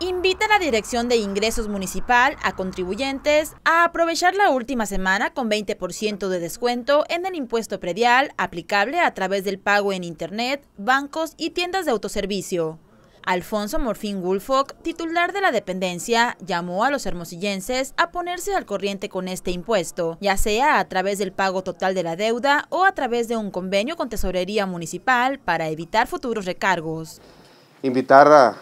invita a la Dirección de Ingresos Municipal a contribuyentes a aprovechar la última semana con 20% de descuento en el impuesto predial aplicable a través del pago en Internet, bancos y tiendas de autoservicio. Alfonso Morfín Woolfolk, titular de la dependencia, llamó a los hermosillenses a ponerse al corriente con este impuesto, ya sea a través del pago total de la deuda o a través de un convenio con Tesorería Municipal para evitar futuros recargos. Invitar a,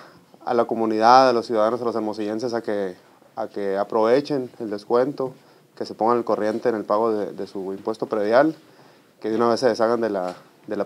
a la comunidad, a los ciudadanos, a los hermosillenses a que, a que aprovechen el descuento, que se pongan el corriente en el pago de, su impuesto predial, que de una vez se deshagan de la,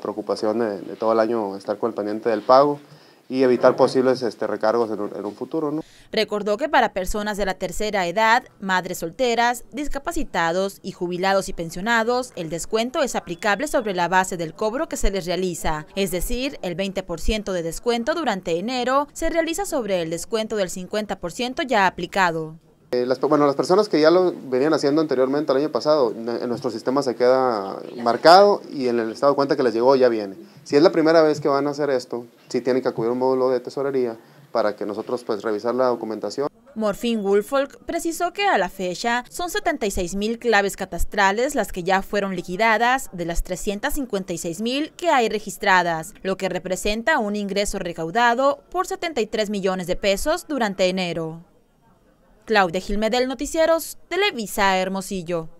preocupación de, todo el año estar con el pendiente del pago y evitar posibles este, recargos en un, en un futuro. ¿no? Recordó que para personas de la tercera edad, madres solteras, discapacitados y jubilados y pensionados, el descuento es aplicable sobre la base del cobro que se les realiza, es decir, el 20% de descuento durante enero se realiza sobre el descuento del 50% ya aplicado. Eh, las, bueno, las personas que ya lo venían haciendo anteriormente el año pasado, en nuestro sistema se queda marcado y en el estado de cuenta que les llegó ya viene. Si es la primera vez que van a hacer esto, si tienen que acudir a un módulo de tesorería, para que nosotros pues revisar la documentación. Morfin Woolfolk precisó que a la fecha son 76 mil claves catastrales las que ya fueron liquidadas de las mil que hay registradas, lo que representa un ingreso recaudado por 73 millones de pesos durante enero. Claudia Gilmedel, Noticieros, Televisa Hermosillo.